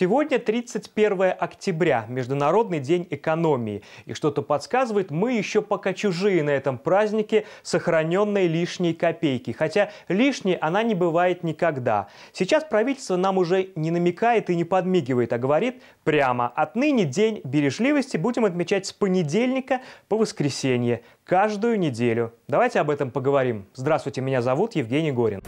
Сегодня 31 октября, Международный день экономии. И что-то подсказывает, мы еще пока чужие на этом празднике сохраненной лишней копейки. Хотя лишней она не бывает никогда. Сейчас правительство нам уже не намекает и не подмигивает, а говорит прямо. Отныне день бережливости будем отмечать с понедельника по воскресенье. Каждую неделю. Давайте об этом поговорим. Здравствуйте, меня зовут Евгений Горин.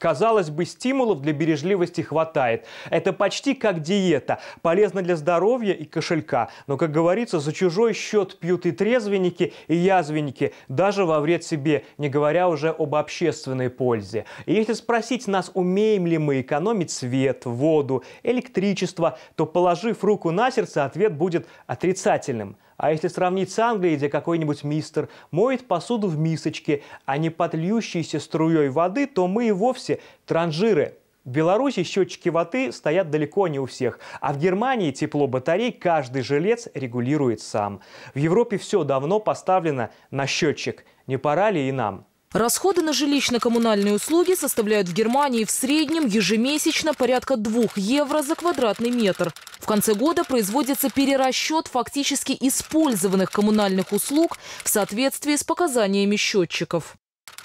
Казалось бы, стимулов для бережливости хватает. Это почти как диета. Полезно для здоровья и кошелька. Но, как говорится, за чужой счет пьют и трезвенники, и язвенники, даже во вред себе, не говоря уже об общественной пользе. И если спросить нас, умеем ли мы экономить свет, воду, электричество, то, положив руку на сердце, ответ будет отрицательным. А если сравнить с Англией, где какой-нибудь мистер моет посуду в мисочке, а не под льющейся струей воды, то мы и вовсе транжиры. В Беларуси счетчики воды стоят далеко не у всех, а в Германии тепло батарей каждый жилец регулирует сам. В Европе все давно поставлено на счетчик. Не пора ли и нам? Расходы на жилищно-коммунальные услуги составляют в Германии в среднем ежемесячно порядка 2 евро за квадратный метр. В конце года производится перерасчет фактически использованных коммунальных услуг в соответствии с показаниями счетчиков.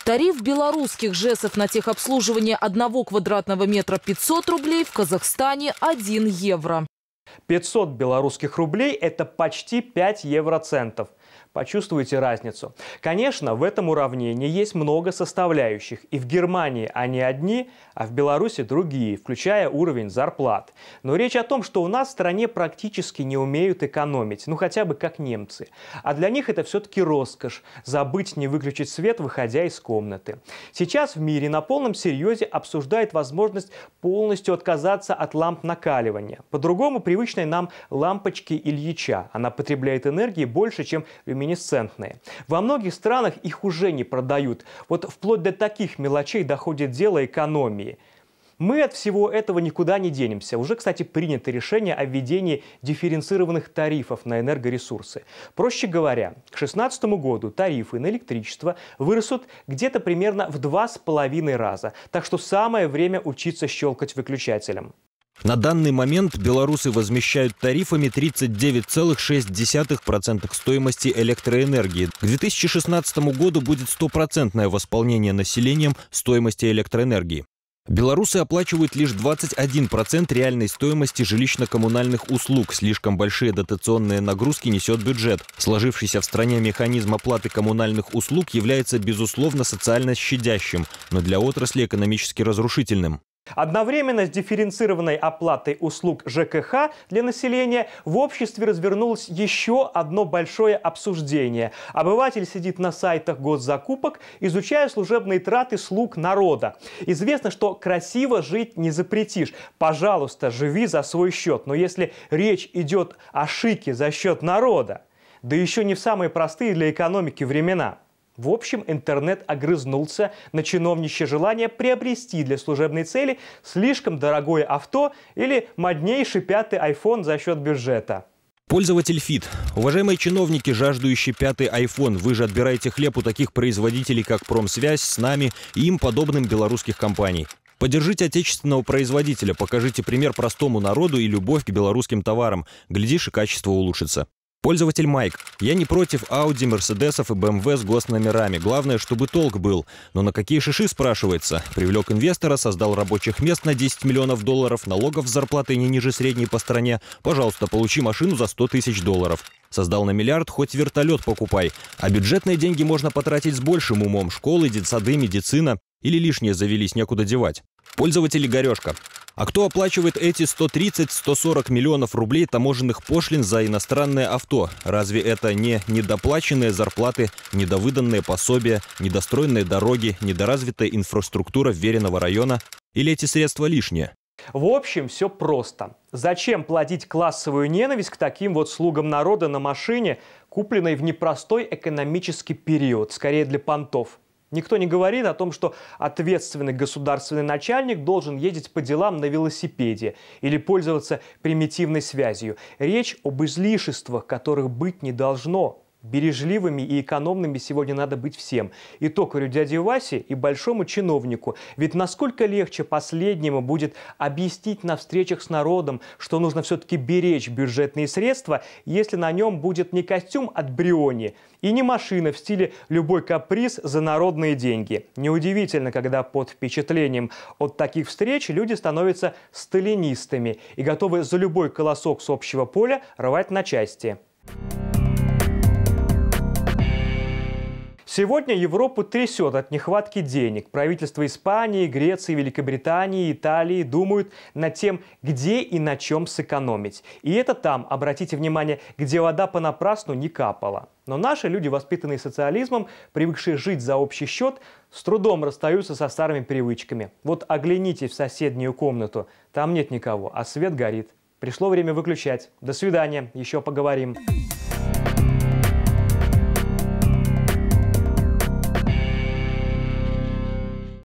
Тариф белорусских ЖЭСов на техобслуживание одного квадратного метра 500 рублей, в Казахстане 1 евро. 500 белорусских рублей – это почти 5 евроцентов – Почувствуете разницу. Конечно, в этом уравнении есть много составляющих, и в Германии они одни, а в Беларуси другие, включая уровень зарплат. Но речь о том, что у нас в стране практически не умеют экономить, ну хотя бы как немцы. А для них это все-таки роскошь – забыть не выключить свет, выходя из комнаты. Сейчас в мире на полном серьезе обсуждает возможность полностью отказаться от ламп накаливания. По-другому привычной нам лампочки Ильича. Она потребляет энергии больше, чем люминесцентная люминесцентные. Во многих странах их уже не продают. Вот вплоть до таких мелочей доходит дело экономии. Мы от всего этого никуда не денемся. Уже, кстати, принято решение о введении дифференцированных тарифов на энергоресурсы. Проще говоря, к 2016 году тарифы на электричество вырастут где-то примерно в 2,5 раза. Так что самое время учиться щелкать выключателем. На данный момент белорусы возмещают тарифами 39,6% стоимости электроэнергии. К 2016 году будет стопроцентное восполнение населением стоимости электроэнергии. Белорусы оплачивают лишь 21% реальной стоимости жилищно-коммунальных услуг. Слишком большие дотационные нагрузки несет бюджет. Сложившийся в стране механизм оплаты коммунальных услуг является, безусловно, социально щадящим, но для отрасли экономически разрушительным. Одновременно с дифференцированной оплатой услуг ЖКХ для населения в обществе развернулось еще одно большое обсуждение. Обыватель сидит на сайтах госзакупок, изучая служебные траты слуг народа. Известно, что красиво жить не запретишь. Пожалуйста, живи за свой счет. Но если речь идет о шике за счет народа, да еще не в самые простые для экономики времена – в общем, интернет огрызнулся на чиновнище желание приобрести для служебной цели слишком дорогое авто или моднейший пятый iPhone за счет бюджета. Пользователь ФИТ. Уважаемые чиновники, жаждущие пятый iPhone, вы же отбираете хлеб у таких производителей, как Промсвязь, с нами и им подобным белорусских компаний. Поддержите отечественного производителя, покажите пример простому народу и любовь к белорусским товарам. Глядишь, и качество улучшится. Пользователь Майк. Я не против Audi, Мерседесов и BMW с госномерами. Главное, чтобы толк был. Но на какие шиши, спрашивается? Привлек инвестора, создал рабочих мест на 10 миллионов долларов, налогов с зарплаты не ниже средней по стране. Пожалуйста, получи машину за 100 тысяч долларов. Создал на миллиард, хоть вертолет покупай. А бюджетные деньги можно потратить с большим умом. Школы, детсады, медицина. Или лишнее завелись, некуда девать. Пользователь Игорешка. А кто оплачивает эти 130-140 миллионов рублей таможенных пошлин за иностранное авто? Разве это не недоплаченные зарплаты, недовыданные пособия, недостроенные дороги, недоразвитая инфраструктура веренного района? Или эти средства лишние? В общем, все просто. Зачем платить классовую ненависть к таким вот слугам народа на машине, купленной в непростой экономический период, скорее для понтов? Никто не говорит о том, что ответственный государственный начальник должен ездить по делам на велосипеде или пользоваться примитивной связью. Речь об излишествах, которых быть не должно. Бережливыми и экономными сегодня надо быть всем. И токарю дяде Васе, и большому чиновнику. Ведь насколько легче последнему будет объяснить на встречах с народом, что нужно все-таки беречь бюджетные средства, если на нем будет не костюм от Бриони и не машина в стиле «любой каприз за народные деньги». Неудивительно, когда под впечатлением от таких встреч люди становятся сталинистами и готовы за любой колосок с общего поля рвать на части. Thank you Сегодня Европу трясет от нехватки денег. Правительства Испании, Греции, Великобритании, Италии думают над тем, где и на чем сэкономить. И это там, обратите внимание, где вода понапрасну не капала. Но наши люди, воспитанные социализмом, привыкшие жить за общий счет, с трудом расстаются со старыми привычками. Вот оглянитесь в соседнюю комнату. Там нет никого, а свет горит. Пришло время выключать. До свидания, еще поговорим.